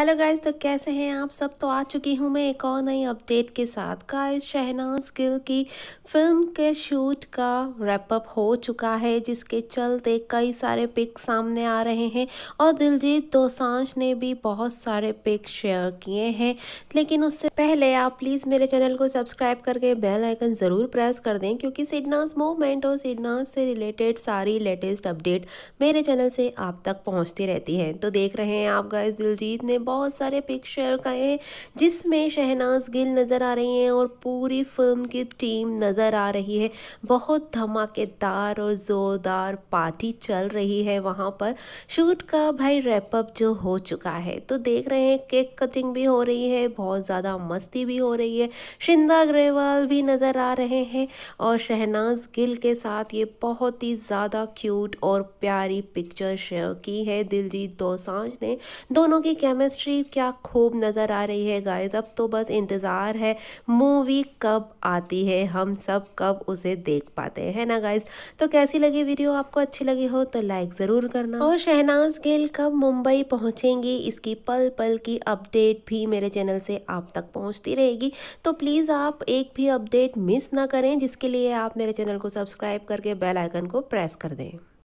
hello guys तो कैसे हैं आप सब तो आ चुकी हूँ मैं एक और नई अपडेट के साथ गाइस शहनाज गिल की फिल्म के शूट का रैपअप हो चुका है जिसके चलते कई सारे पिक सामने आ रहे हैं और दिलजीत दोसांझ ने भी बहुत सारे पिक शेयर किए हैं लेकिन उससे पहले आप प्लीज़ मेरे चैनल को सब्सक्राइब करके बेल आइकन ज़रूर प्रेस कर दें क्योंकि सिडनाज मूवमेंट और सिडनाज से रिलेटेड सारी लेटेस्ट अपडेट मेरे चैनल से आप तक पहुँचती रहती है तो देख रहे हैं आप गाइज दिलजीत ने बहुत सारे पिक शेयर करे हैं जिसमें शहनाज गिल नज़र आ रही हैं और पूरी फिल्म की टीम नज़र आ रही है बहुत धमाकेदार और ज़ोरदार पार्टी चल रही है वहाँ पर शूट का भाई रैपअप जो हो चुका है तो देख रहे हैं केक कटिंग भी हो रही है बहुत ज़्यादा मस्ती भी हो रही है शिंदा अग्रवाल भी नज़र आ रहे हैं और शहनाज गिल के साथ ये बहुत ही ज़्यादा क्यूट और प्यारी पिक्चर शेयर की है दिलजीत दोसांझ ने दोनों की कैमरे इंडस्ट्री क्या खूब नज़र आ रही है गाइज अब तो बस इंतज़ार है मूवी कब आती है हम सब कब उसे देख पाते हैं ना गाइज तो कैसी लगी वीडियो आपको अच्छी लगी हो तो लाइक ज़रूर करना और शहनाज गिल कब मुंबई पहुँचेंगी इसकी पल पल की अपडेट भी मेरे चैनल से आप तक पहुँचती रहेगी तो प्लीज़ आप एक भी अपडेट मिस ना करें जिसके लिए आप मेरे चैनल को सब्सक्राइब करके बेल आइकन को प्रेस कर दें